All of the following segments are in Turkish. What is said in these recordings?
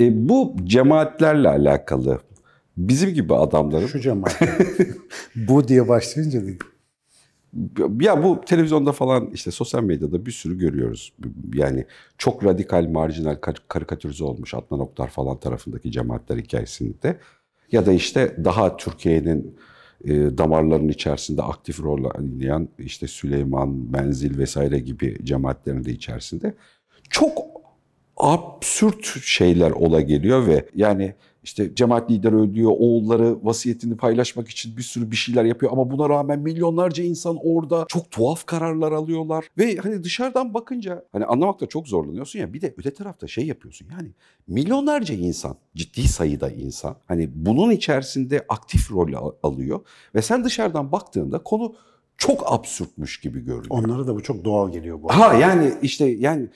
E, bu cemaatlerle alakalı bizim gibi adamların... Şu cemaat. bu diye başlayınca değil. Ya bu televizyonda falan işte sosyal medyada bir sürü görüyoruz. Yani çok radikal, marjinal, karikatürize olmuş Adnan Oktar falan tarafındaki cemaatler hikayesinde. Ya da işte daha Türkiye'nin e, damarların içerisinde aktif rol oynayan işte Süleyman, Menzil vesaire gibi cemaatlerin de içerisinde çok absürt şeyler ola geliyor ve yani işte cemaat lideri ölüyor, oğulları vasiyetini paylaşmak için bir sürü bir şeyler yapıyor ama buna rağmen milyonlarca insan orada çok tuhaf kararlar alıyorlar ve hani dışarıdan bakınca hani anlamakta çok zorlanıyorsun ya bir de öte tarafta şey yapıyorsun yani milyonlarca insan, ciddi sayıda insan hani bunun içerisinde aktif rol alıyor ve sen dışarıdan baktığında konu çok absürtmüş gibi görünüyor. Onlara da bu çok doğal geliyor bu. Ha yani işte yani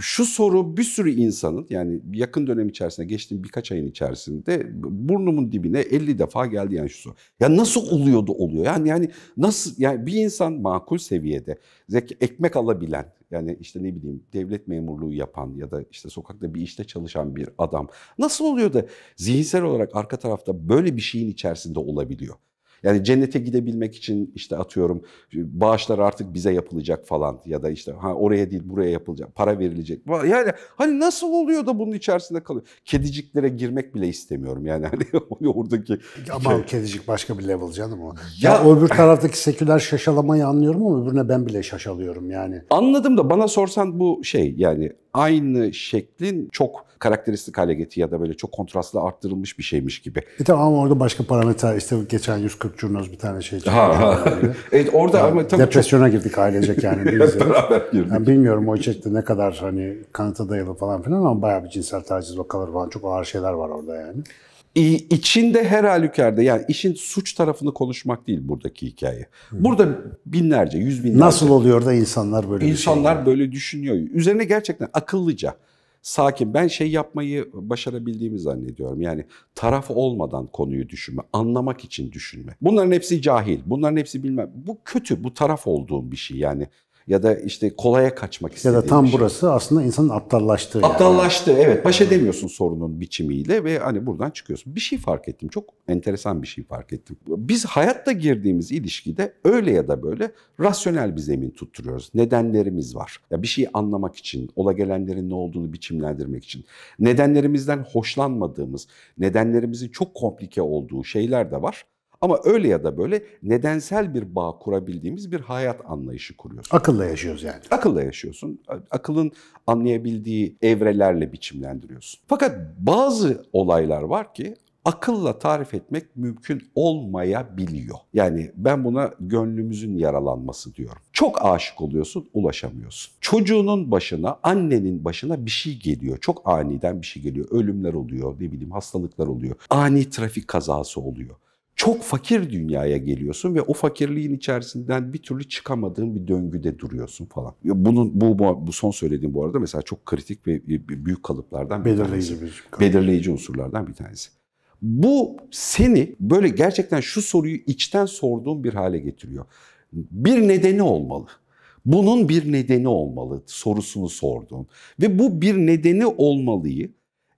şu soru bir sürü insanın yani yakın dönem içerisinde geçtiğim birkaç ayın içerisinde burnumun dibine 50 defa geldi yani şu soru. Ya nasıl oluyordu oluyor? Yani yani nasıl yani bir insan makul seviyede zeki ekmek alabilen yani işte ne bileyim devlet memurluğu yapan ya da işte sokakta bir işte çalışan bir adam nasıl oluyor da zihinsel olarak arka tarafta böyle bir şeyin içerisinde olabiliyor? Yani cennete gidebilmek için işte atıyorum bağışlar artık bize yapılacak falan ya da işte ha oraya değil buraya yapılacak, para verilecek. Yani hani nasıl oluyor da bunun içerisinde kalıyor? Kediciklere girmek bile istemiyorum yani hani oradaki... Ama şey... kedicik başka bir level canım o. Ya, ya öbür taraftaki seküler şaşalamayı anlıyorum ama öbürüne ben bile şaşalıyorum yani. Anladım da bana sorsan bu şey yani aynı şeklin çok karakteristik hale getirdi ya da böyle çok kontrastlı arttırılmış bir şeymiş gibi. E tamam ama orada başka parametre işte geçen 140 curnoz bir tane şey çıktı. Ha, ha. evet orada ya, ama tabii depresyona çok... girdik ailecek yani. Hep beraber girdik. Yani bilmiyorum o içerikte ne kadar hani kanıta dayalı falan filan ama bayağı bir cinsel taciz vakaları falan çok ağır şeyler var orada yani içinde her halükarda yani işin suç tarafını konuşmak değil buradaki hikaye. Burada binlerce, yüz binlerce. Nasıl oluyor da insanlar böyle şey İnsanlar şey böyle düşünüyor. Üzerine gerçekten akıllıca, sakin. Ben şey yapmayı başarabildiğimi zannediyorum. Yani taraf olmadan konuyu düşünme, anlamak için düşünme. Bunların hepsi cahil, bunların hepsi bilmem. Bu kötü, bu taraf olduğum bir şey yani ya da işte kolaya kaçmak istediği Ya da tam şey. burası aslında insanın aptallaştığı. Aptallaştığı yani. evet. Baş edemiyorsun sorunun biçimiyle ve hani buradan çıkıyorsun. Bir şey fark ettim. Çok enteresan bir şey fark ettim. Biz hayatta girdiğimiz ilişkide öyle ya da böyle rasyonel bir zemin tutturuyoruz. Nedenlerimiz var. Ya bir şeyi anlamak için, ola gelenlerin ne olduğunu biçimlendirmek için. Nedenlerimizden hoşlanmadığımız, nedenlerimizin çok komplike olduğu şeyler de var. Ama öyle ya da böyle nedensel bir bağ kurabildiğimiz bir hayat anlayışı kuruyorsun. Akılla yaşıyoruz yani. Akılla yaşıyorsun. Akılın anlayabildiği evrelerle biçimlendiriyorsun. Fakat bazı olaylar var ki akılla tarif etmek mümkün olmayabiliyor. Yani ben buna gönlümüzün yaralanması diyorum. Çok aşık oluyorsun, ulaşamıyorsun. Çocuğunun başına, annenin başına bir şey geliyor. Çok aniden bir şey geliyor. Ölümler oluyor, ne bileyim hastalıklar oluyor. Ani trafik kazası oluyor çok fakir dünyaya geliyorsun ve o fakirliğin içerisinden bir türlü çıkamadığın bir döngüde duruyorsun falan. Bunun bu, bu son söylediğim bu arada mesela çok kritik ve e, büyük kalıplardan bir belirleyici tanesi. Bir kalıp. Belirleyici unsurlardan bir tanesi. Bu seni böyle gerçekten şu soruyu içten sorduğun bir hale getiriyor. Bir nedeni olmalı. Bunun bir nedeni olmalı sorusunu sorduğun ve bu bir nedeni olmalıyı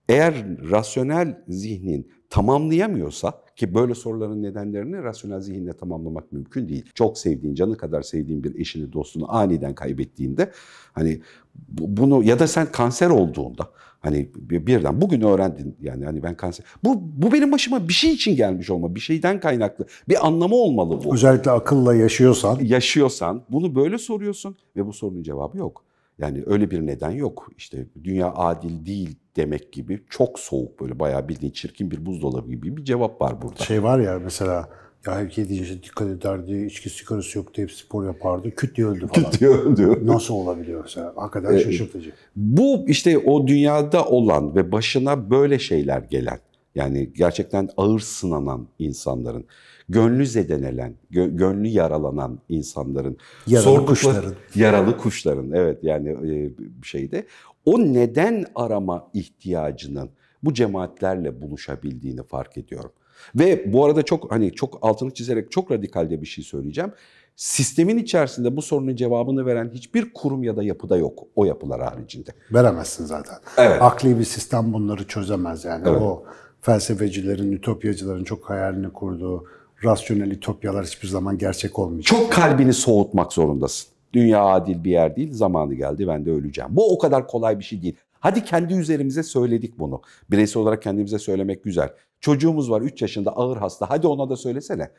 eğer rasyonel zihnin tamamlayamıyorsa ki böyle soruların nedenlerini rasyonel zihinle tamamlamak mümkün değil. Çok sevdiğin, canı kadar sevdiğin bir eşini, dostunu aniden kaybettiğinde hani bunu ya da sen kanser olduğunda hani birden bugün öğrendin yani hani ben kanser bu bu benim başıma bir şey için gelmiş olma bir şeyden kaynaklı bir anlamı olmalı bu. Özellikle akılla yaşıyorsan. Yaşıyorsan bunu böyle soruyorsun ve bu sorunun cevabı yok. Yani öyle bir neden yok. İşte dünya adil değil demek gibi çok soğuk böyle bayağı bildiğin çirkin bir buzdolabı gibi bir cevap var burada. Şey var ya mesela ya herkes deyince dikkat ederdi, içki sigarası yoktu, hep spor yapardı, küt diye öldü falan. Küt diye öldü. Nasıl olabiliyorsa hakikaten ee, şaşırtıcı. Bu işte o dünyada olan ve başına böyle şeyler gelen yani gerçekten ağır sınanan insanların gönlü zedelenen, gö- gönlü yaralanan insanların yaralı sordukları, kuşların yaralı kuşların evet yani e, şeyde o neden arama ihtiyacının bu cemaatlerle buluşabildiğini fark ediyorum. Ve bu arada çok hani çok altını çizerek çok radikalde bir şey söyleyeceğim. Sistemin içerisinde bu sorunun cevabını veren hiçbir kurum ya da yapıda yok o yapılar haricinde. Veremezsin zaten. Evet. Akli bir sistem bunları çözemez yani. Evet. O felsefecilerin, ütopyacıların çok hayalini kurduğu rasyonel ütopyalar hiçbir zaman gerçek olmayacak. Çok kalbini soğutmak zorundasın. Dünya adil bir yer değil, zamanı geldi ben de öleceğim. Bu o kadar kolay bir şey değil. Hadi kendi üzerimize söyledik bunu. Bireysel olarak kendimize söylemek güzel. Çocuğumuz var 3 yaşında ağır hasta. Hadi ona da söylesene.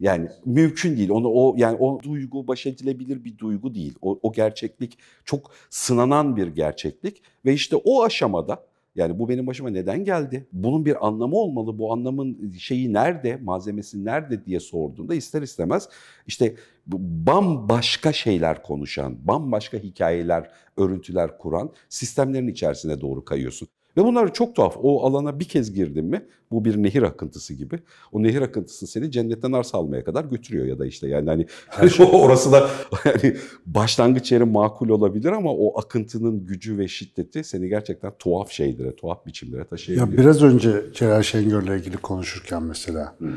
Yani mümkün değil. Onu o yani o duygu baş edilebilir bir duygu değil. O, o gerçeklik çok sınanan bir gerçeklik ve işte o aşamada yani bu benim başıma neden geldi? Bunun bir anlamı olmalı. Bu anlamın şeyi nerede, malzemesi nerede diye sorduğunda ister istemez işte bambaşka şeyler konuşan, bambaşka hikayeler, örüntüler kuran sistemlerin içerisine doğru kayıyorsun. Ve bunlar çok tuhaf. O alana bir kez girdin mi bu bir nehir akıntısı gibi. O nehir akıntısı seni cennetten arz almaya kadar götürüyor ya da işte yani hani şey orası da yani başlangıç yeri makul olabilir ama o akıntının gücü ve şiddeti seni gerçekten tuhaf şeylere, tuhaf biçimlere taşıyabiliyor. Ya biraz önce Celal Şengör'le ilgili konuşurken mesela hmm.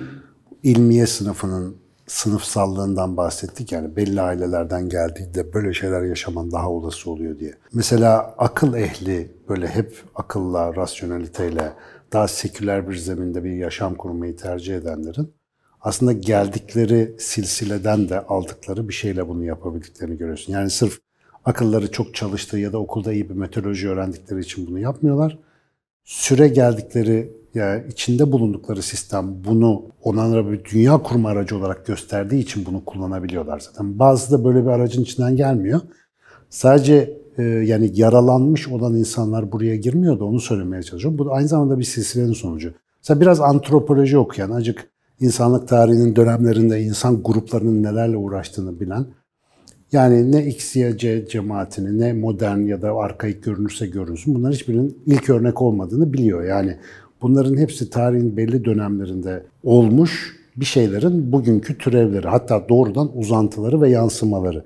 ilmiye sınıfının sınıfsallığından bahsettik. Yani belli ailelerden geldiğinde böyle şeyler yaşaman daha olası oluyor diye. Mesela akıl ehli böyle hep akılla, rasyoneliteyle daha seküler bir zeminde bir yaşam kurmayı tercih edenlerin aslında geldikleri silsileden de aldıkları bir şeyle bunu yapabildiklerini görüyorsun. Yani sırf akılları çok çalıştığı ya da okulda iyi bir meteoroloji öğrendikleri için bunu yapmıyorlar. Süre geldikleri yani içinde bulundukları sistem bunu onlara bir dünya kurma aracı olarak gösterdiği için bunu kullanabiliyorlar zaten. Bazı da böyle bir aracın içinden gelmiyor. Sadece e, yani yaralanmış olan insanlar buraya girmiyor da onu söylemeye çalışıyorum. Bu aynı zamanda bir silsilenin sonucu. Mesela biraz antropoloji okuyan, acık insanlık tarihinin dönemlerinde insan gruplarının nelerle uğraştığını bilen, yani ne X ya C cemaatini ne modern ya da arkaik görünürse görünsün bunların hiçbirinin ilk örnek olmadığını biliyor. Yani Bunların hepsi tarihin belli dönemlerinde olmuş bir şeylerin bugünkü türevleri, hatta doğrudan uzantıları ve yansımaları.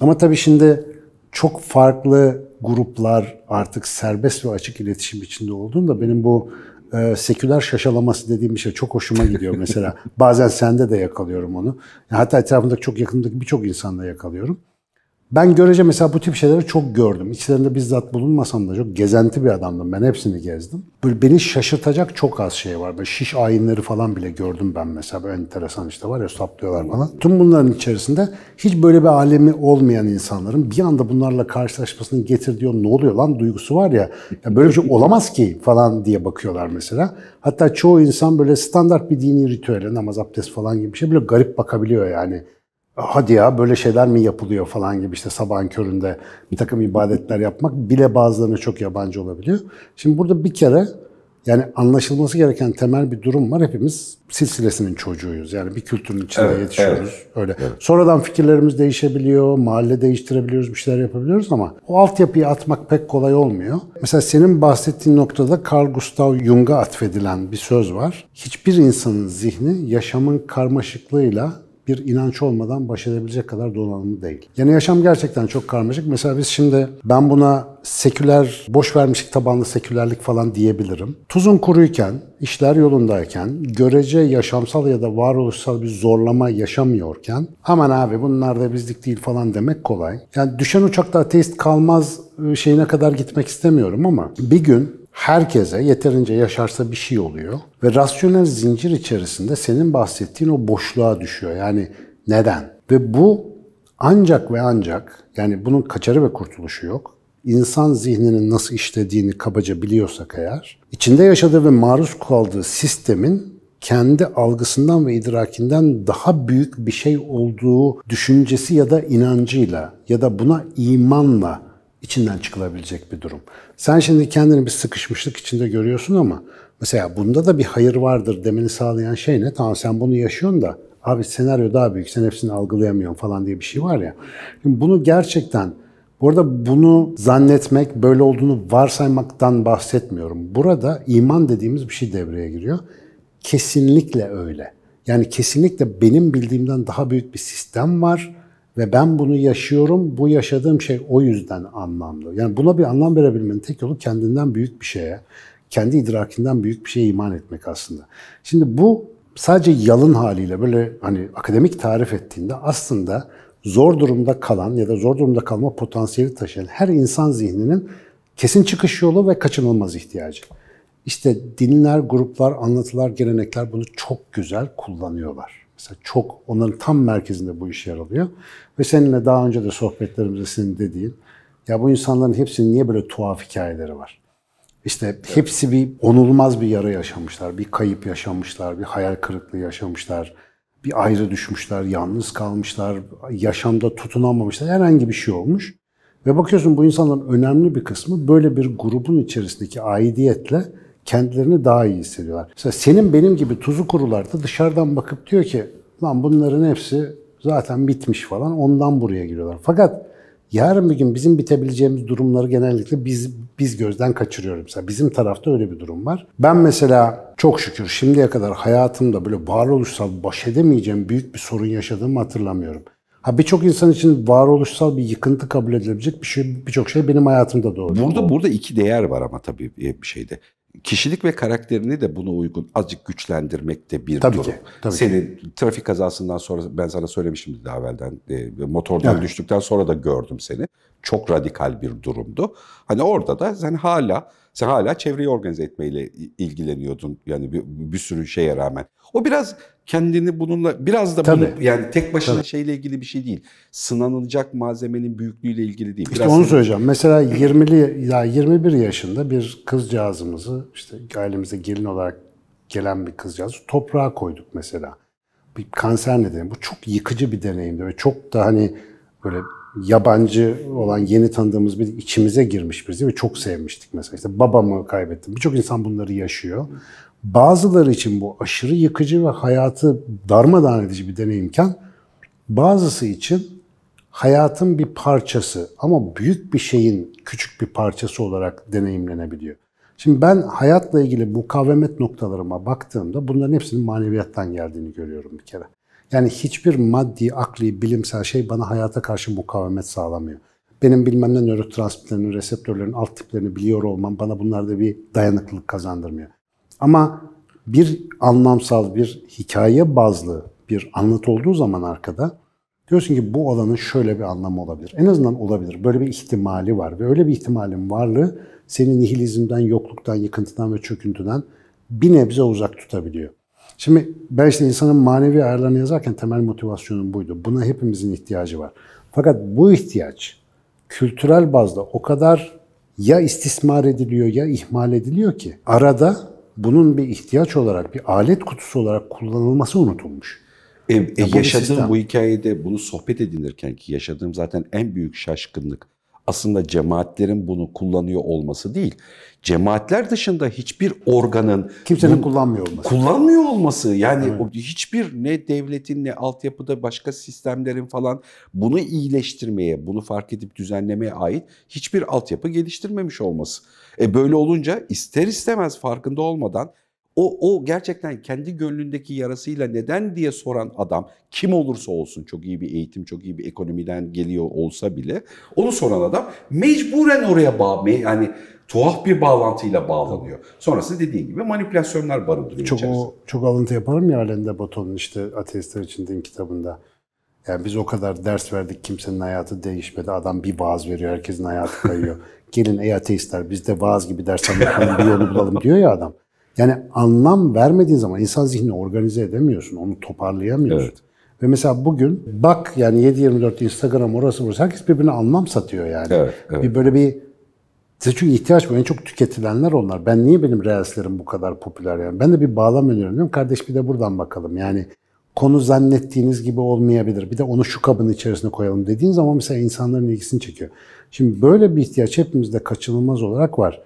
Ama tabii şimdi çok farklı gruplar artık serbest ve açık iletişim içinde olduğunda benim bu e, seküler şaşalaması dediğim bir şey çok hoşuma gidiyor mesela. Bazen sende de yakalıyorum onu. Hatta etrafımdaki çok yakındaki birçok insanda yakalıyorum. Ben görece mesela bu tip şeyleri çok gördüm. İçlerinde bizzat bulunmasam da çok gezenti bir adamdım. Ben hepsini gezdim. Böyle beni şaşırtacak çok az şey var. Böyle şiş ayinleri falan bile gördüm ben mesela. Böyle enteresan işte var ya saplıyorlar falan. Tüm bunların içerisinde hiç böyle bir alemi olmayan insanların bir anda bunlarla karşılaşmasının getirdiği o ne oluyor lan duygusu var ya. ya böyle bir şey olamaz ki falan diye bakıyorlar mesela. Hatta çoğu insan böyle standart bir dini ritüele, namaz, abdest falan gibi bir şey böyle garip bakabiliyor yani hadi ya böyle şeyler mi yapılıyor falan gibi işte sabahın köründe bir takım ibadetler yapmak bile bazılarına çok yabancı olabiliyor. Şimdi burada bir kere yani anlaşılması gereken temel bir durum var. Hepimiz silsilesinin çocuğuyuz. Yani bir kültürün içinde evet, yetişiyoruz. Evet. Öyle. Evet. Sonradan fikirlerimiz değişebiliyor, mahalle değiştirebiliyoruz, bir şeyler yapabiliyoruz ama o altyapıyı atmak pek kolay olmuyor. Mesela senin bahsettiğin noktada Carl Gustav Jung'a atfedilen bir söz var. Hiçbir insanın zihni yaşamın karmaşıklığıyla bir inanç olmadan baş edebilecek kadar donanımlı değil. Yani yaşam gerçekten çok karmaşık. Mesela biz şimdi ben buna seküler, boş vermişlik tabanlı sekülerlik falan diyebilirim. Tuzun kuruyken, işler yolundayken, görece yaşamsal ya da varoluşsal bir zorlama yaşamıyorken aman abi bunlar da bizlik değil falan demek kolay. Yani düşen uçakta ateist kalmaz ıı, şeyine kadar gitmek istemiyorum ama bir gün herkese yeterince yaşarsa bir şey oluyor. Ve rasyonel zincir içerisinde senin bahsettiğin o boşluğa düşüyor. Yani neden? Ve bu ancak ve ancak yani bunun kaçarı ve kurtuluşu yok. İnsan zihninin nasıl işlediğini kabaca biliyorsak eğer, içinde yaşadığı ve maruz kaldığı sistemin kendi algısından ve idrakinden daha büyük bir şey olduğu düşüncesi ya da inancıyla ya da buna imanla içinden çıkılabilecek bir durum. Sen şimdi kendini bir sıkışmışlık içinde görüyorsun ama mesela bunda da bir hayır vardır demeni sağlayan şey ne? Tamam sen bunu yaşıyorsun da abi senaryo daha büyük sen hepsini algılayamıyorsun falan diye bir şey var ya. Şimdi bunu gerçekten burada bunu zannetmek, böyle olduğunu varsaymaktan bahsetmiyorum. Burada iman dediğimiz bir şey devreye giriyor. Kesinlikle öyle. Yani kesinlikle benim bildiğimden daha büyük bir sistem var ve ben bunu yaşıyorum, bu yaşadığım şey o yüzden anlamlı. Yani buna bir anlam verebilmenin tek yolu kendinden büyük bir şeye, kendi idrakinden büyük bir şeye iman etmek aslında. Şimdi bu sadece yalın haliyle böyle hani akademik tarif ettiğinde aslında zor durumda kalan ya da zor durumda kalma potansiyeli taşıyan her insan zihninin kesin çıkış yolu ve kaçınılmaz ihtiyacı. İşte dinler, gruplar, anlatılar, gelenekler bunu çok güzel kullanıyorlar. Mesela çok onların tam merkezinde bu iş yer alıyor. Ve seninle daha önce de sohbetlerimizde senin dediğin ya bu insanların hepsinin niye böyle tuhaf hikayeleri var? İşte evet. hepsi bir onulmaz bir yara yaşamışlar, bir kayıp yaşamışlar, bir hayal kırıklığı yaşamışlar, bir ayrı düşmüşler, yalnız kalmışlar, yaşamda tutunamamışlar, herhangi bir şey olmuş. Ve bakıyorsun bu insanların önemli bir kısmı böyle bir grubun içerisindeki aidiyetle kendilerini daha iyi hissediyorlar. Mesela senin benim gibi tuzu kurularda dışarıdan bakıp diyor ki lan bunların hepsi zaten bitmiş falan ondan buraya giriyorlar. Fakat yarın bir gün bizim bitebileceğimiz durumları genellikle biz biz gözden kaçırıyoruz. Mesela bizim tarafta öyle bir durum var. Ben mesela çok şükür şimdiye kadar hayatımda böyle varoluşsal baş edemeyeceğim büyük bir sorun yaşadığımı hatırlamıyorum. Ha birçok insan için varoluşsal bir yıkıntı kabul edilebilecek bir şey birçok şey benim hayatımda da oluyor. Burada burada iki değer var ama tabii bir şeyde kişilik ve karakterini de buna uygun azıcık güçlendirmekte bir tabii durum. Ki, tabii Senin ki. trafik kazasından sonra ben sana söylemiştim daha evvelden e, motordan evet. düştükten sonra da gördüm seni. Çok radikal bir durumdu. Hani orada da sen hala sen hala çevreyi organize etmeyle ilgileniyordun yani bir, bir sürü şeye rağmen. O biraz kendini bununla biraz da bunu yani tek başına Tabii. şeyle ilgili bir şey değil. Sınanılacak malzemenin büyüklüğüyle ilgili değil. Biraz işte onu söyleyeceğim. Mesela 20'li ya 21 yaşında bir kızcağızımızı işte ailemize gelin olarak gelen bir kızcağız toprağa koyduk mesela. Bir kanser nedeni. Bu çok yıkıcı bir deneyimdi ve çok da hani böyle yabancı olan yeni tanıdığımız bir içimize girmiş birisi ve çok sevmiştik mesela. İşte babamı kaybettim. Birçok insan bunları yaşıyor. Bazıları için bu aşırı yıkıcı ve hayatı darmadağın edici bir deneyimken bazısı için hayatın bir parçası ama büyük bir şeyin küçük bir parçası olarak deneyimlenebiliyor. Şimdi ben hayatla ilgili bu kavemet noktalarıma baktığımda bunların hepsinin maneviyattan geldiğini görüyorum bir kere. Yani hiçbir maddi, akli, bilimsel şey bana hayata karşı mukavemet sağlamıyor. Benim bilmem ne nörotransmitlerin, reseptörlerin alt tiplerini biliyor olmam bana bunlarda bir dayanıklılık kazandırmıyor. Ama bir anlamsal, bir hikaye bazlı bir anlat olduğu zaman arkada diyorsun ki bu olanın şöyle bir anlamı olabilir. En azından olabilir. Böyle bir ihtimali var ve öyle bir ihtimalin varlığı seni nihilizmden, yokluktan, yıkıntıdan ve çöküntüden bir nebze uzak tutabiliyor. Şimdi ben işte insanın manevi ayarlarını yazarken temel motivasyonum buydu. Buna hepimizin ihtiyacı var. Fakat bu ihtiyaç kültürel bazda o kadar ya istismar ediliyor ya ihmal ediliyor ki arada bunun bir ihtiyaç olarak, bir alet kutusu olarak kullanılması unutulmuş. E, e, ya yaşadığım bu hikayede bunu sohbet edilirken ki yaşadığım zaten en büyük şaşkınlık aslında cemaatlerin bunu kullanıyor olması değil. Cemaatler dışında hiçbir organın kimsenin kullanmıyor olması. Kullanmıyor olması. Yani evet. hiçbir ne devletin ne altyapıda başka sistemlerin falan bunu iyileştirmeye, bunu fark edip düzenlemeye ait hiçbir altyapı geliştirmemiş olması. E böyle olunca ister istemez farkında olmadan o, o gerçekten kendi gönlündeki yarasıyla neden diye soran adam kim olursa olsun çok iyi bir eğitim, çok iyi bir ekonomiden geliyor olsa bile onu soran adam mecburen oraya bağlı yani tuhaf bir bağlantıyla bağlanıyor. Sonrası dediğin gibi manipülasyonlar barındırıyor çok içerisinde. O, çok alıntı yaparım ya Alenda Baton'un işte Ateistler için Din kitabında. Yani biz o kadar ders verdik kimsenin hayatı değişmedi. Adam bir vaaz veriyor herkesin hayatı kayıyor. Gelin ey ateistler biz de vaaz gibi ders anlatalım bir yolu bulalım diyor ya adam. Yani anlam vermediğin zaman insan zihnini organize edemiyorsun, onu toparlayamıyorsun. Evet. Ve mesela bugün bak yani 7-24 Instagram orası burası herkes birbirine anlam satıyor yani. Evet, evet. Bir böyle bir size çünkü ihtiyaç bu. En çok tüketilenler onlar. Ben niye benim reelslerim bu kadar popüler yani? Ben de bir bağlam öneriyorum. Diyorum. Kardeş bir de buradan bakalım. Yani konu zannettiğiniz gibi olmayabilir. Bir de onu şu kabın içerisine koyalım dediğin zaman mesela insanların ilgisini çekiyor. Şimdi böyle bir ihtiyaç hepimizde kaçınılmaz olarak var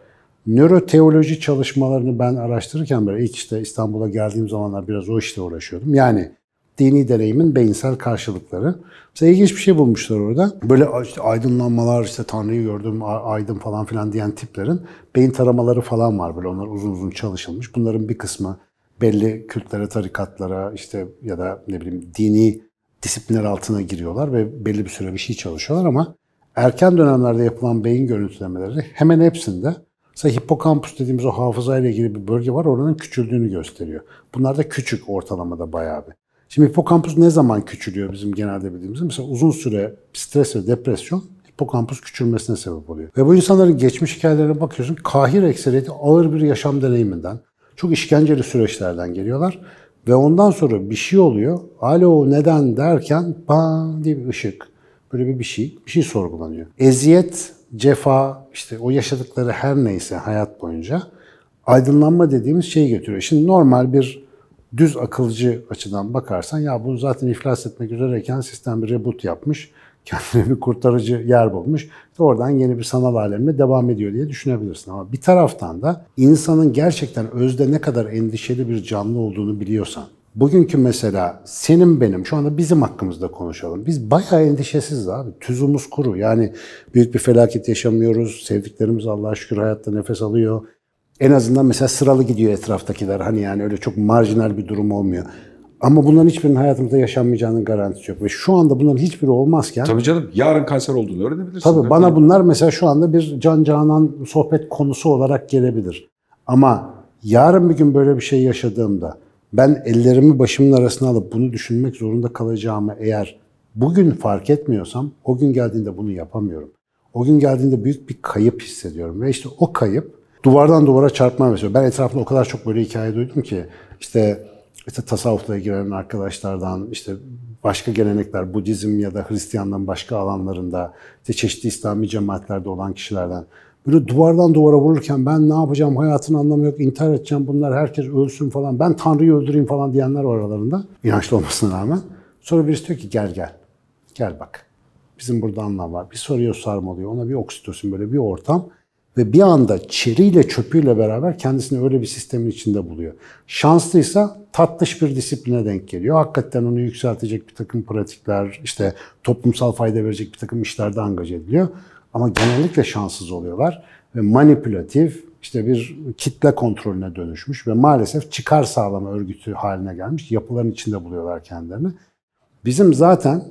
nöroteoloji çalışmalarını ben araştırırken böyle ilk işte İstanbul'a geldiğim zamanlar biraz o işle uğraşıyordum. Yani dini deneyimin beyinsel karşılıkları. Mesela ilginç bir şey bulmuşlar orada. Böyle işte aydınlanmalar, işte Tanrı'yı gördüm, aydın falan filan diyen tiplerin beyin taramaları falan var böyle. Onlar uzun uzun çalışılmış. Bunların bir kısmı belli kültlere, tarikatlara işte ya da ne bileyim dini disiplinler altına giriyorlar ve belli bir süre bir şey çalışıyorlar ama erken dönemlerde yapılan beyin görüntülemeleri hemen hepsinde Mesela hipokampus dediğimiz o hafıza ile ilgili bir bölge var. Oranın küçüldüğünü gösteriyor. Bunlar da küçük ortalamada bayağı bir. Şimdi hipokampus ne zaman küçülüyor bizim genelde bildiğimiz? Mesela uzun süre stres ve depresyon hipokampus küçülmesine sebep oluyor. Ve bu insanların geçmiş hikayelerine bakıyorsun. Kahir ekseriyeti ağır bir yaşam deneyiminden, çok işkenceli süreçlerden geliyorlar. Ve ondan sonra bir şey oluyor. Alo neden derken bam diye bir ışık. Böyle bir, bir şey, bir şey sorgulanıyor. Eziyet cefa, işte o yaşadıkları her neyse hayat boyunca aydınlanma dediğimiz şeyi getiriyor. Şimdi normal bir düz akılcı açıdan bakarsan ya bu zaten iflas etmek üzereyken sistem bir reboot yapmış. Kendine bir kurtarıcı yer bulmuş. Oradan yeni bir sanal alemle devam ediyor diye düşünebilirsin. Ama bir taraftan da insanın gerçekten özde ne kadar endişeli bir canlı olduğunu biliyorsan, Bugünkü mesela senin benim şu anda bizim hakkımızda konuşalım. Biz bayağı endişesiziz abi. Tüzümüz kuru. Yani büyük bir felaket yaşamıyoruz. Sevdiklerimiz Allah'a şükür hayatta nefes alıyor. En azından mesela sıralı gidiyor etraftakiler. Hani yani öyle çok marjinal bir durum olmuyor. Ama bunların hiçbirinin hayatımızda yaşanmayacağının garantisi yok. Ve şu anda bunların hiçbiri olmazken... Tabii canım yarın kanser olduğunu öğrenebilirsin. Tabii bana mi? bunlar mesela şu anda bir can canan sohbet konusu olarak gelebilir. Ama yarın bir gün böyle bir şey yaşadığımda ben ellerimi başımın arasına alıp bunu düşünmek zorunda kalacağımı eğer bugün fark etmiyorsam o gün geldiğinde bunu yapamıyorum. O gün geldiğinde büyük bir kayıp hissediyorum ve işte o kayıp duvardan duvara çarpma mesela. Ben etrafımda o kadar çok böyle hikaye duydum ki işte işte tasavvufla giren arkadaşlardan işte başka gelenekler Budizm ya da Hristiyandan başka alanlarında işte çeşitli İslami cemaatlerde olan kişilerden böyle duvardan duvara vururken ben ne yapacağım hayatın anlamı yok intihar edeceğim bunlar herkes ölsün falan ben Tanrı'yı öldüreyim falan diyenler var aralarında inançlı olmasına rağmen. Sonra birisi diyor ki gel gel gel bak bizim burada anlam var bir soruyor sarmalıyor ona bir oksitosin böyle bir ortam ve bir anda çeriyle çöpüyle beraber kendisini öyle bir sistemin içinde buluyor. Şanslıysa tatlış bir disipline denk geliyor. Hakikaten onu yükseltecek bir takım pratikler, işte toplumsal fayda verecek bir takım işlerde angaje ediliyor. Ama genellikle şanssız oluyorlar ve manipülatif işte bir kitle kontrolüne dönüşmüş ve maalesef çıkar sağlama örgütü haline gelmiş. Yapıların içinde buluyorlar kendilerini. Bizim zaten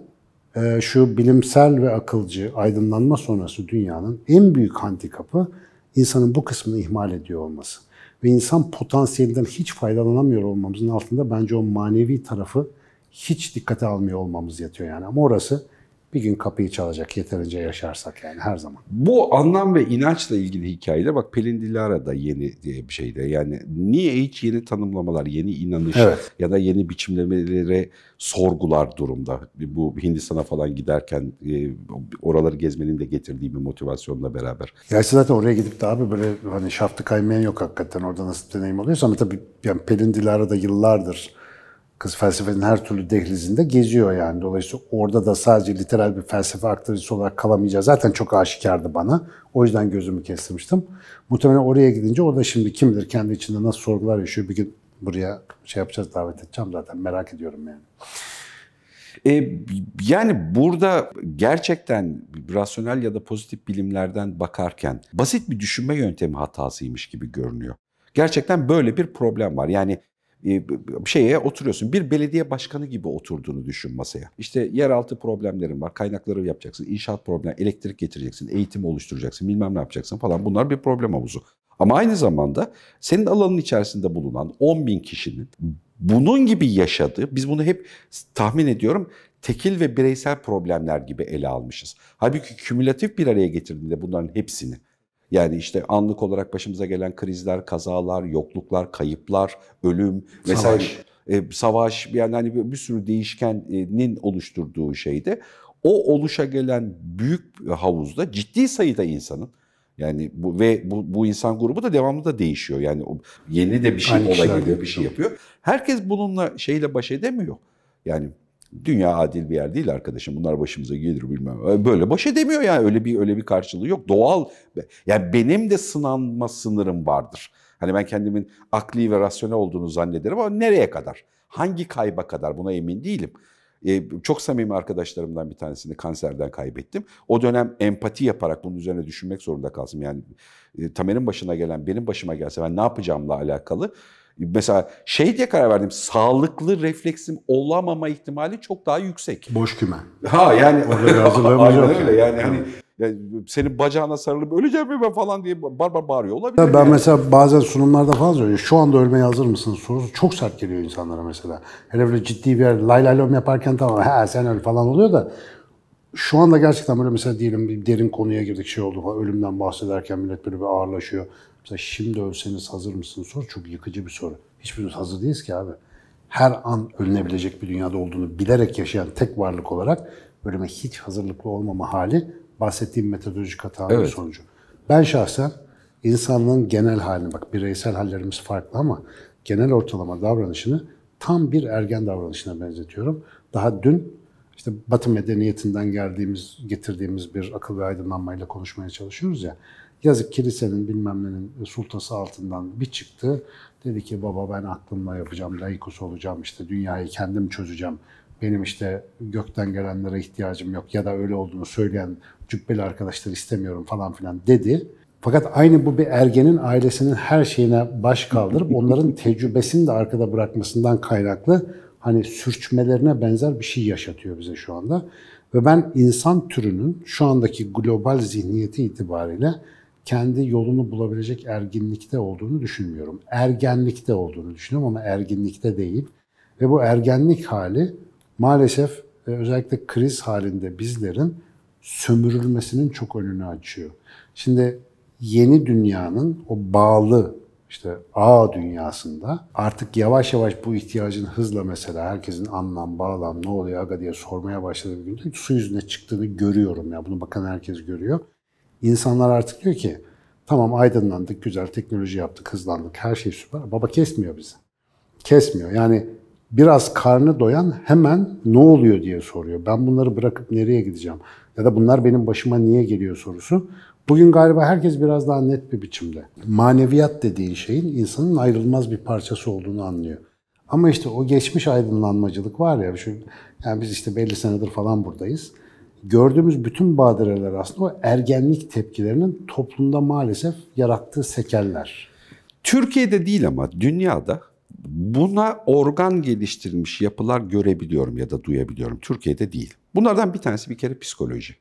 e, şu bilimsel ve akılcı aydınlanma sonrası dünyanın en büyük handikapı insanın bu kısmını ihmal ediyor olması. Ve insan potansiyelinden hiç faydalanamıyor olmamızın altında bence o manevi tarafı hiç dikkate almıyor olmamız yatıyor yani. Ama orası bir gün kapıyı çalacak yeterince yaşarsak yani her zaman. Bu anlam ve inançla ilgili hikayede bak Pelin Dilara da yeni diye bir şeyde yani niye hiç yeni tanımlamalar, yeni inanış evet. ya da yeni biçimlemelere sorgular durumda. Bu Hindistan'a falan giderken e, oraları gezmenin de getirdiği bir motivasyonla beraber. Ya zaten oraya gidip daha bir böyle hani şaftı kaymayan yok hakikaten orada nasıl deneyim oluyorsa ama tabii yani Pelin Dilara da yıllardır kız felsefenin her türlü dehlizinde geziyor yani. Dolayısıyla orada da sadece literal bir felsefe aktarıcısı olarak kalamayacağı zaten çok aşikardı bana. O yüzden gözümü kestirmiştim. Muhtemelen oraya gidince o da şimdi kim bilir kendi içinde nasıl sorgular yaşıyor. Bir gün buraya şey yapacağız davet edeceğim zaten merak ediyorum yani. E, yani burada gerçekten rasyonel ya da pozitif bilimlerden bakarken basit bir düşünme yöntemi hatasıymış gibi görünüyor. Gerçekten böyle bir problem var. Yani e, şeye oturuyorsun. Bir belediye başkanı gibi oturduğunu düşün masaya. İşte yeraltı problemlerin var. Kaynakları yapacaksın. inşaat problemi, elektrik getireceksin. Eğitim oluşturacaksın. Bilmem ne yapacaksın falan. Bunlar bir problem havuzu. Ama aynı zamanda senin alanın içerisinde bulunan 10 bin kişinin bunun gibi yaşadığı, biz bunu hep tahmin ediyorum tekil ve bireysel problemler gibi ele almışız. Halbuki kümülatif bir araya getirdiğinde bunların hepsini yani işte anlık olarak başımıza gelen krizler, kazalar, yokluklar, kayıplar, ölüm vesaire. Savaş. E, savaş yani hani bir sürü değişkenin oluşturduğu şeyde o oluşa gelen büyük havuzda ciddi sayıda insanın yani bu ve bu, bu insan grubu da devamlı da değişiyor. Yani yeni de bir şey olay bir şey yapıyor. Herkes bununla şeyle baş edemiyor. Yani Dünya adil bir yer değil arkadaşım. Bunlar başımıza gelir bilmem. Böyle baş edemiyor yani öyle bir öyle bir karşılığı yok. Doğal. Yani benim de sınanma sınırım vardır. Hani ben kendimin akli ve rasyonel olduğunu zannederim ama nereye kadar? Hangi kayba kadar buna emin değilim. Ee, çok samimi arkadaşlarımdan bir tanesini kanserden kaybettim. O dönem empati yaparak bunun üzerine düşünmek zorunda kaldım. Yani e, Tamer'in başına gelen benim başıma gelse ben ne yapacağımla alakalı Mesela şey diye karar verdim. Sağlıklı refleksim olamama ihtimali çok daha yüksek. Boş küme. Ha yani. Aynen öyle yani. yani. Hani, yani senin bacağına sarılıp öleceğim mi ben falan diye bar bar bağırıyor olabilir. ben yani. mesela bazen sunumlarda falan söylüyorum. Şu anda ölmeye hazır mısın sorusu çok sert geliyor insanlara mesela. Hele böyle ciddi bir yer lay lay lom yaparken tamam ha sen öl falan oluyor da şu anda gerçekten böyle mesela diyelim bir derin konuya girdik şey oldu falan ölümden bahsederken millet böyle bir ağırlaşıyor. Mesela şimdi ölseniz hazır mısınız soru çok yıkıcı bir soru. Hiçbirimiz hazır değiliz ki abi. Her an ölünebilecek bir dünyada olduğunu bilerek yaşayan tek varlık olarak ölüme hiç hazırlıklı olmama hali bahsettiğim metodolojik hatanın evet. sonucu. Ben şahsen insanlığın genel halini bak bireysel hallerimiz farklı ama genel ortalama davranışını tam bir ergen davranışına benzetiyorum. Daha dün işte Batı medeniyetinden geldiğimiz, getirdiğimiz bir akıl ve aydınlanmayla konuşmaya çalışıyoruz ya. Yazık kilisenin bilmem nenin sultası altından bir çıktı. Dedi ki baba ben aklımla yapacağım, laikus olacağım, işte dünyayı kendim çözeceğim. Benim işte gökten gelenlere ihtiyacım yok ya da öyle olduğunu söyleyen cübbeli arkadaşları istemiyorum falan filan dedi. Fakat aynı bu bir ergenin ailesinin her şeyine baş kaldırıp onların tecrübesini de arkada bırakmasından kaynaklı hani sürçmelerine benzer bir şey yaşatıyor bize şu anda. Ve ben insan türünün şu andaki global zihniyeti itibariyle kendi yolunu bulabilecek erginlikte olduğunu düşünmüyorum. Ergenlikte olduğunu düşünüyorum ama erginlikte değil. Ve bu ergenlik hali maalesef e, özellikle kriz halinde bizlerin sömürülmesinin çok önünü açıyor. Şimdi yeni dünyanın o bağlı işte A dünyasında artık yavaş yavaş bu ihtiyacın hızla mesela herkesin anlam, bağlam, ne oluyor aga diye sormaya başladığı bir günde su yüzüne çıktığını görüyorum. ya Bunu bakan herkes görüyor. İnsanlar artık diyor ki tamam aydınlandık, güzel teknoloji yaptık, hızlandık, her şey süper. Baba kesmiyor bizi. Kesmiyor. Yani biraz karnı doyan hemen ne oluyor diye soruyor. Ben bunları bırakıp nereye gideceğim? Ya da bunlar benim başıma niye geliyor sorusu. Bugün galiba herkes biraz daha net bir biçimde maneviyat dediğin şeyin insanın ayrılmaz bir parçası olduğunu anlıyor. Ama işte o geçmiş aydınlanmacılık var ya, şu, yani biz işte belli senedir falan buradayız. Gördüğümüz bütün badireler aslında o ergenlik tepkilerinin toplumda maalesef yarattığı sekeller. Türkiye'de değil ama dünyada buna organ geliştirilmiş yapılar görebiliyorum ya da duyabiliyorum. Türkiye'de değil. Bunlardan bir tanesi bir kere psikoloji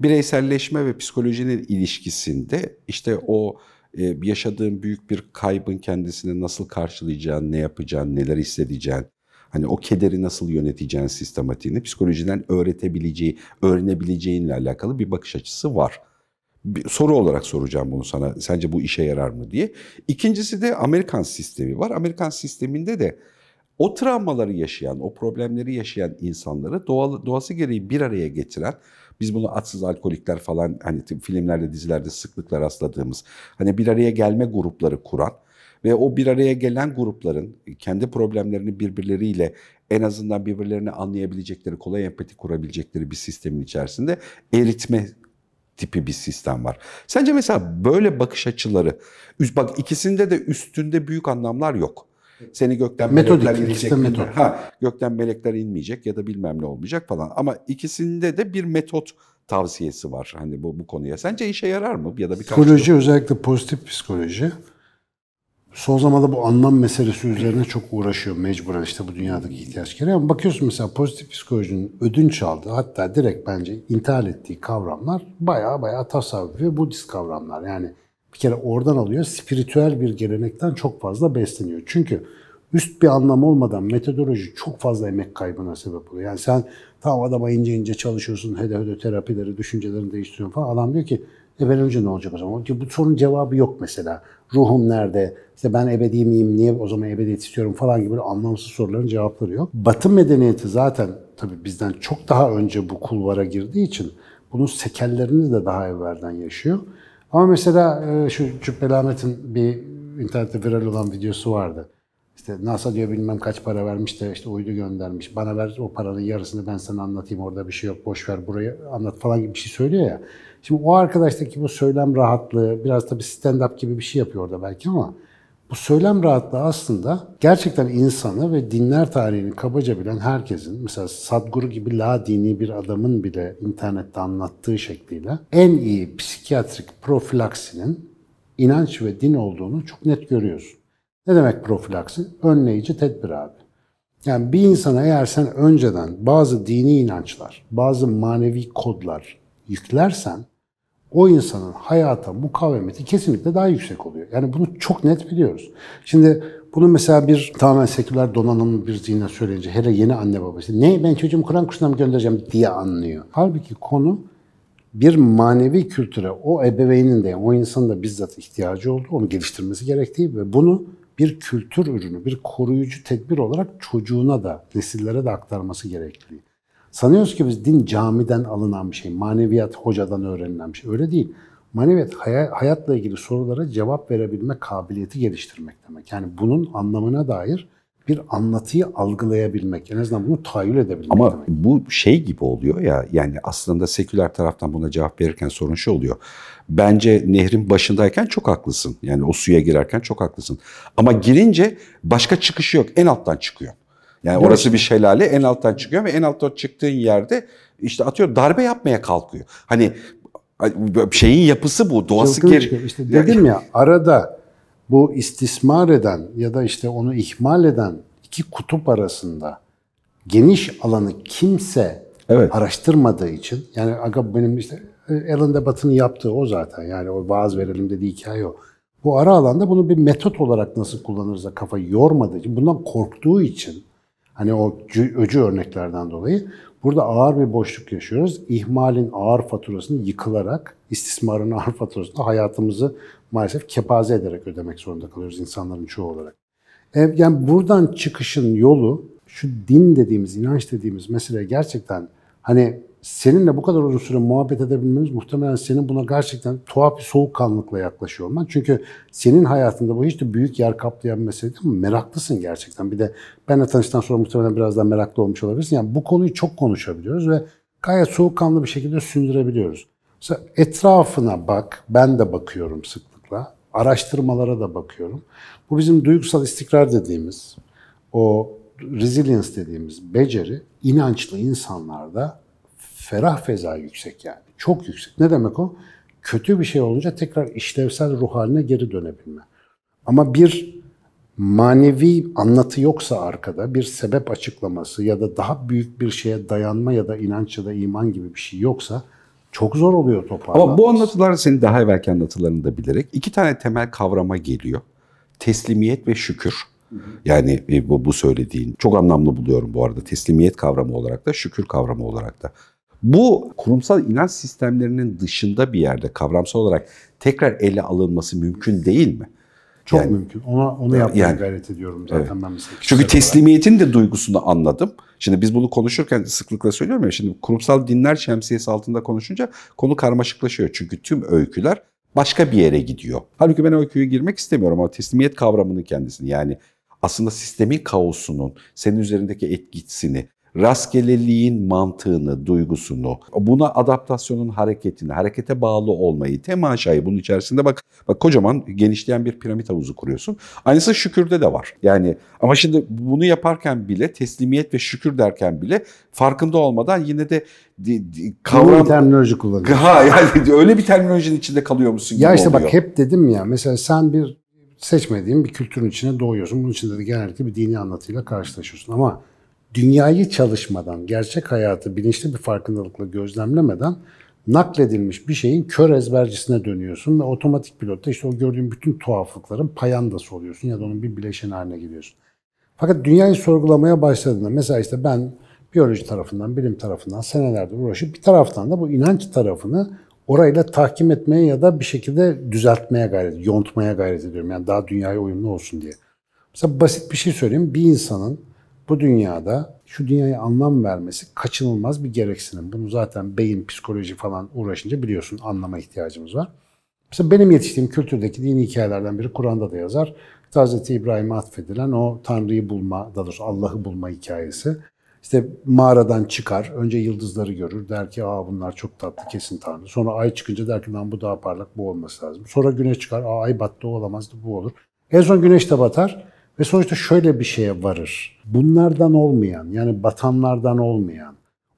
bireyselleşme ve psikolojinin ilişkisinde işte o e, yaşadığın büyük bir kaybın kendisini nasıl karşılayacağın, ne yapacağın, neler hissedeceğin, hani o kederi nasıl yöneteceğin sistematiğini psikolojiden öğretebileceği, öğrenebileceğinle alakalı bir bakış açısı var. Bir soru olarak soracağım bunu sana. Sence bu işe yarar mı diye. İkincisi de Amerikan sistemi var. Amerikan sisteminde de o travmaları yaşayan, o problemleri yaşayan insanları doğal, doğası gereği bir araya getiren biz bunu atsız alkolikler falan hani filmlerde dizilerde sıklıkla rastladığımız hani bir araya gelme grupları kuran ve o bir araya gelen grupların kendi problemlerini birbirleriyle en azından birbirlerini anlayabilecekleri, kolay empati kurabilecekleri bir sistemin içerisinde eritme tipi bir sistem var. Sence mesela böyle bakış açıları, bak ikisinde de üstünde büyük anlamlar yok. Seni gökten Metodik, melekler inecek. Metot. Ha, gökten melekler inmeyecek ya da bilmem ne olmayacak falan. Ama ikisinde de bir metot tavsiyesi var hani bu, bu konuya. Sence işe yarar mı? Ya da bir psikoloji yok. özellikle pozitif psikoloji. Son zamanlarda bu anlam meselesi üzerine çok uğraşıyor mecburen işte bu dünyadaki ihtiyaçları. Ama bakıyorsun mesela pozitif psikolojinin ödünç aldığı hatta direkt bence intihar ettiği kavramlar baya baya tasavvufi Budist kavramlar. Yani bir kere oradan alıyor. Spiritüel bir gelenekten çok fazla besleniyor. Çünkü üst bir anlam olmadan metodoloji çok fazla emek kaybına sebep oluyor. Yani sen tam adama ince ince çalışıyorsun, hede hede terapileri, düşüncelerini değiştiriyorsun falan. Adam diyor ki e ben önce ne olacak o zaman? Diyor Bu sorunun cevabı yok mesela. Ruhum nerede? İşte ben ebedi miyim? Niye o zaman ebediyet istiyorum falan gibi anlamsız soruların cevapları yok. Batı medeniyeti zaten tabii bizden çok daha önce bu kulvara girdiği için bunun sekellerini de daha evvelden yaşıyor. Ama mesela e, şu Cübbeli Ahmet'in bir internette viral olan videosu vardı. İşte NASA diyor bilmem kaç para vermiş de işte uydu göndermiş. Bana ver o paranın yarısını ben sana anlatayım orada bir şey yok boş ver burayı anlat falan gibi bir şey söylüyor ya. Şimdi o arkadaştaki bu söylem rahatlığı biraz tabii stand-up gibi bir şey yapıyor orada belki ama bu söylem rahatlığı aslında gerçekten insanı ve dinler tarihini kabaca bilen herkesin, mesela Sadguru gibi la dini bir adamın bile internette anlattığı şekliyle en iyi psikiyatrik profilaksinin inanç ve din olduğunu çok net görüyorsun. Ne demek profilaksi? Önleyici tedbir abi. Yani bir insana eğer sen önceden bazı dini inançlar, bazı manevi kodlar yüklersen o insanın hayata mukavemeti kesinlikle daha yüksek oluyor. Yani bunu çok net biliyoruz. Şimdi bunu mesela bir tamamen seküler donanımlı bir zihne söyleyince hele yeni anne babası ne ben çocuğumu Kur'an kursuna mı göndereceğim diye anlıyor. Halbuki konu bir manevi kültüre o ebeveynin de o insanın da bizzat ihtiyacı olduğu, onu geliştirmesi gerektiği ve bunu bir kültür ürünü, bir koruyucu tedbir olarak çocuğuna da, nesillere de aktarması gerektiği. Sanıyoruz ki biz din camiden alınan bir şey, maneviyat hocadan öğrenilen bir şey. Öyle değil. Maneviyat hayatla ilgili sorulara cevap verebilme kabiliyeti geliştirmek demek. Yani bunun anlamına dair bir anlatıyı algılayabilmek, en azından bunu tahayyül edebilmek Ama demek. bu şey gibi oluyor ya, yani aslında seküler taraftan buna cevap verirken sorun şu oluyor. Bence nehrin başındayken çok haklısın. Yani o suya girerken çok haklısın. Ama girince başka çıkışı yok. En alttan çıkıyor. Yani Değil orası bir şelale en alttan çıkıyor ve en alttan çıktığın yerde işte atıyor darbe yapmaya kalkıyor. Hani şeyin yapısı bu. Doğası geri. İşte dedim ya arada bu istismar eden ya da işte onu ihmal eden iki kutup arasında geniş alanı kimse evet. araştırmadığı için yani aga benim işte e, Alan de Bat'ın yaptığı o zaten yani o vaaz verelim dediği hikaye o. Bu ara alanda bunu bir metot olarak nasıl kullanırız da kafa yormadığı için, bundan korktuğu için Hani o öcü örneklerden dolayı burada ağır bir boşluk yaşıyoruz. İhmalin ağır faturasını yıkılarak, istismarın ağır faturasını hayatımızı maalesef kepaze ederek ödemek zorunda kalıyoruz insanların çoğu olarak. E, yani buradan çıkışın yolu şu din dediğimiz, inanç dediğimiz mesele gerçekten hani seninle bu kadar uzun süre muhabbet edebilmemiz muhtemelen senin buna gerçekten tuhaf bir soğukkanlılıkla yaklaşıyor olman. Çünkü senin hayatında bu hiç de büyük yer kaplayan mesele değil mi? Meraklısın gerçekten. Bir de benle tanıştıktan sonra muhtemelen biraz daha meraklı olmuş olabilirsin. Yani bu konuyu çok konuşabiliyoruz ve gayet soğukkanlı bir şekilde sündürebiliyoruz. Mesela etrafına bak, ben de bakıyorum sıklıkla. Araştırmalara da bakıyorum. Bu bizim duygusal istikrar dediğimiz, o resilience dediğimiz beceri inançlı insanlarda ferah feza yüksek yani. Çok yüksek. Ne demek o? Kötü bir şey olunca tekrar işlevsel ruh haline geri dönebilme. Ama bir manevi anlatı yoksa arkada bir sebep açıklaması ya da daha büyük bir şeye dayanma ya da inanç ya da iman gibi bir şey yoksa çok zor oluyor toparlanması. Ama bu anlatılar senin daha evvelki anlatılarını da bilerek iki tane temel kavrama geliyor. Teslimiyet ve şükür. Yani e, bu, bu söylediğin çok anlamlı buluyorum bu arada. Teslimiyet kavramı olarak da şükür kavramı olarak da. Bu kurumsal inanç sistemlerinin dışında bir yerde kavramsal olarak tekrar ele alınması mümkün değil mi? Çok yani, mümkün. Ona onu yapmaya yani, gayret ediyorum zaten evet. ben mesela. Çünkü teslimiyetin olarak. de duygusunu anladım. Şimdi biz bunu konuşurken sıklıkla söylüyorum ya şimdi kurumsal dinler şemsiyesi altında konuşunca konu karmaşıklaşıyor. Çünkü tüm öyküler başka bir yere gidiyor. Halbuki ben öyküye girmek istemiyorum ama teslimiyet kavramının kendisini yani aslında sistemin kaosunun senin üzerindeki etkisini rastgeleliğin mantığını, duygusunu, buna adaptasyonun hareketini, harekete bağlı olmayı, temaşayı bunun içerisinde bak bak kocaman genişleyen bir piramit havuzu kuruyorsun. Aynısı şükürde de var. Yani ama şimdi bunu yaparken bile teslimiyet ve şükür derken bile farkında olmadan yine de di, di, kavram... Bir terminoloji kullanıyorsun. Ha yani öyle bir terminolojinin içinde kalıyor musun gibi Ya işte oluyor. bak hep dedim ya mesela sen bir seçmediğin bir kültürün içine doğuyorsun. Bunun içinde de genellikle bir dini anlatıyla karşılaşıyorsun ama dünyayı çalışmadan, gerçek hayatı bilinçli bir farkındalıkla gözlemlemeden nakledilmiş bir şeyin kör ezbercisine dönüyorsun ve otomatik pilotta işte o gördüğün bütün tuhaflıkların payandası oluyorsun ya da onun bir bileşen haline geliyorsun. Fakat dünyayı sorgulamaya başladığında mesela işte ben biyoloji tarafından, bilim tarafından senelerdir uğraşıp bir taraftan da bu inanç tarafını orayla tahkim etmeye ya da bir şekilde düzeltmeye gayret, yontmaya gayret ediyorum. Yani daha dünyaya uyumlu olsun diye. Mesela basit bir şey söyleyeyim. Bir insanın bu dünyada şu dünyaya anlam vermesi kaçınılmaz bir gereksinim. Bunu zaten beyin, psikoloji falan uğraşınca biliyorsun anlama ihtiyacımız var. Mesela benim yetiştiğim kültürdeki dini hikayelerden biri Kur'an'da da yazar. Hz. İbrahim'e atfedilen o Tanrı'yı bulma, daha Allah'ı bulma hikayesi. İşte mağaradan çıkar, önce yıldızları görür, der ki aa bunlar çok tatlı kesin Tanrı. Sonra ay çıkınca der ki lan bu daha parlak, bu olması lazım. Sonra güneş çıkar, aa ay battı, o olamazdı, bu olur. En son güneş de batar. Ve sonuçta şöyle bir şeye varır. Bunlardan olmayan yani batanlardan olmayan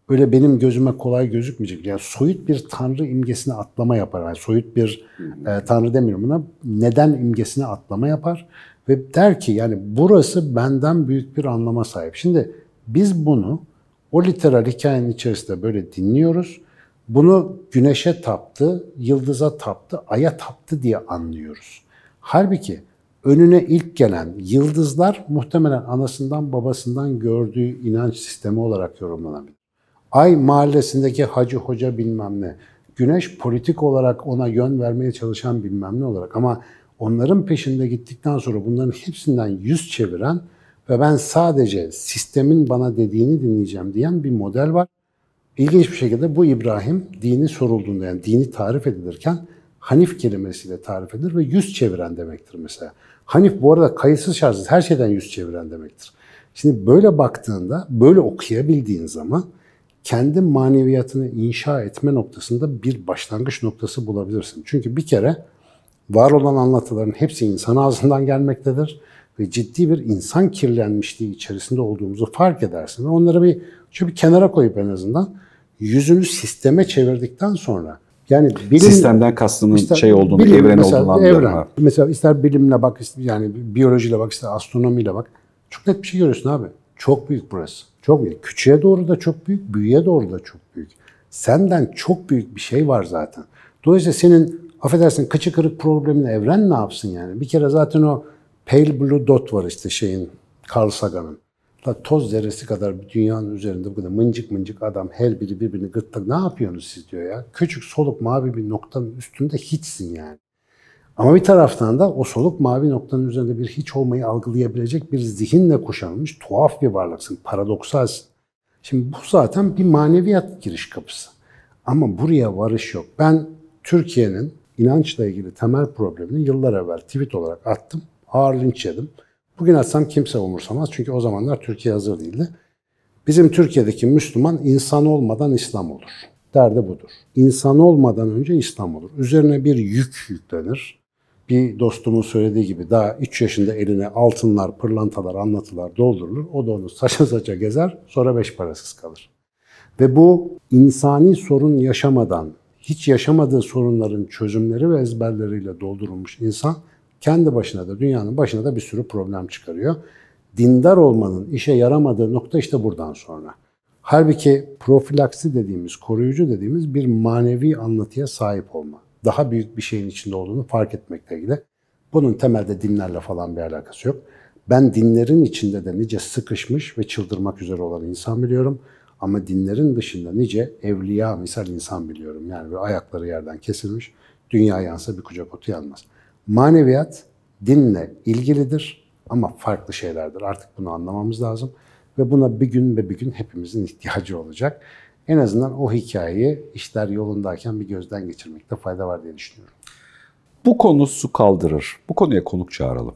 öyle benim gözüme kolay gözükmeyecek. Yani soyut bir tanrı imgesine atlama yapar. Yani soyut bir e, tanrı demiyorum buna. Neden imgesine atlama yapar ve der ki yani burası benden büyük bir anlama sahip. Şimdi biz bunu o literal hikayenin içerisinde böyle dinliyoruz. Bunu güneşe taptı, yıldıza taptı, aya taptı diye anlıyoruz. Halbuki önüne ilk gelen yıldızlar muhtemelen anasından babasından gördüğü inanç sistemi olarak yorumlanabilir. Ay mahallesindeki hacı hoca bilmem ne, güneş politik olarak ona yön vermeye çalışan bilmem ne olarak ama onların peşinde gittikten sonra bunların hepsinden yüz çeviren ve ben sadece sistemin bana dediğini dinleyeceğim diyen bir model var. İlginç bir şekilde bu İbrahim dini sorulduğunda yani dini tarif edilirken Hanif kelimesiyle tarif edilir ve yüz çeviren demektir mesela. Hanif bu arada kayıtsız şartsız her şeyden yüz çeviren demektir. Şimdi böyle baktığında, böyle okuyabildiğin zaman kendi maneviyatını inşa etme noktasında bir başlangıç noktası bulabilirsin. Çünkü bir kere var olan anlatıların hepsi insan ağzından gelmektedir ve ciddi bir insan kirlenmişliği içerisinde olduğumuzu fark edersin. Onları bir şöyle bir kenara koyup en azından yüzünü sisteme çevirdikten sonra yani bilim, sistemden kastının ister, şey olduğunu, bilim, evren mesela, olduğunu anlıyorum. Evren. Abi. Mesela ister bilimle bak, yani biyolojiyle bak, ister astronomiyle bak. Çok net bir şey görüyorsun abi. Çok büyük burası. Çok büyük. Küçüğe doğru da çok büyük, büyüye doğru da çok büyük. Senden çok büyük bir şey var zaten. Dolayısıyla senin, affedersin, kıçı kırık problemini evren ne yapsın yani? Bir kere zaten o Pale Blue Dot var işte şeyin, Carl Sagan'ın. La toz zerresi kadar dünyanın üzerinde bu kadar mıncık mıncık adam her biri birbirini gırtlak ne yapıyorsunuz siz diyor ya. Küçük soluk mavi bir noktanın üstünde hiçsin yani. Ama bir taraftan da o soluk mavi noktanın üzerinde bir hiç olmayı algılayabilecek bir zihinle kuşanmış tuhaf bir varlıksın, paradoksalsın. Şimdi bu zaten bir maneviyat giriş kapısı. Ama buraya varış yok. Ben Türkiye'nin inançla ilgili temel problemini yıllar evvel tweet olarak attım. Ağır linç yedim. Bugün atsam kimse umursamaz çünkü o zamanlar Türkiye hazır değildi. Bizim Türkiye'deki Müslüman insan olmadan İslam olur. Derdi budur. İnsan olmadan önce İslam olur. Üzerine bir yük yüklenir. Bir dostumun söylediği gibi daha 3 yaşında eline altınlar, pırlantalar, anlatılar doldurulur. O da onu saça saça gezer, sonra beş parasız kalır. Ve bu insani sorun yaşamadan, hiç yaşamadığı sorunların çözümleri ve ezberleriyle doldurulmuş insan kendi başına da dünyanın başına da bir sürü problem çıkarıyor. Dindar olmanın işe yaramadığı nokta işte buradan sonra. Halbuki profilaksi dediğimiz, koruyucu dediğimiz bir manevi anlatıya sahip olma. Daha büyük bir şeyin içinde olduğunu fark etmekle ilgili. Bunun temelde dinlerle falan bir alakası yok. Ben dinlerin içinde de nice sıkışmış ve çıldırmak üzere olan insan biliyorum. Ama dinlerin dışında nice evliya misal insan biliyorum. Yani böyle ayakları yerden kesilmiş, dünya yansa bir kucak otu yanmaz. Maneviyat dinle ilgilidir ama farklı şeylerdir. Artık bunu anlamamız lazım ve buna bir gün ve bir gün hepimizin ihtiyacı olacak. En azından o hikayeyi işler yolundayken bir gözden geçirmekte fayda var diye düşünüyorum. Bu konu su kaldırır. Bu konuya konuk çağıralım.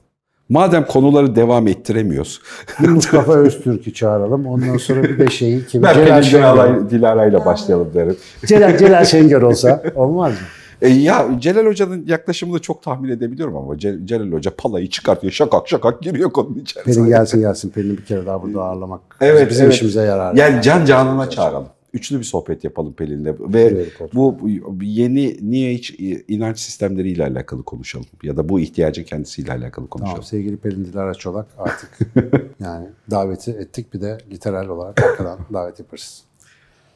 Madem konuları devam ettiremiyoruz. Bir Mustafa Öztürk'ü çağıralım. Ondan sonra bir de şeyi kim? Berkeley Dilara ile başlayalım derim. Celal, Celal Şengör olsa olmaz mı? E, ya Celal Hoca'nın yaklaşımını çok tahmin edebiliyorum ama Celal Hoca palayı çıkartıyor şakak şakak giriyor konunun içerisine. Pelin gelsin gelsin Pelin'i bir kere daha burada ağırlamak e, evet, bizim evet. işimize yarar. Yani, yani. can canına çağıralım üçlü bir sohbet yapalım Pelin'le ve bu yeni niye hiç inanç sistemleriyle alakalı konuşalım ya da bu ihtiyacın kendisiyle alakalı konuşalım. Tamam sevgili Pelin Dilara Çolak artık yani daveti ettik bir de literal olarak arkadan davet yaparız.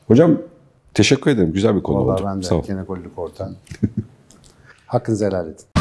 Hocam Teşekkür ederim. Güzel bir konu Vallahi oldu. ben de Sağ ol. yine gollük ortağım. Hakkınızı helal edin.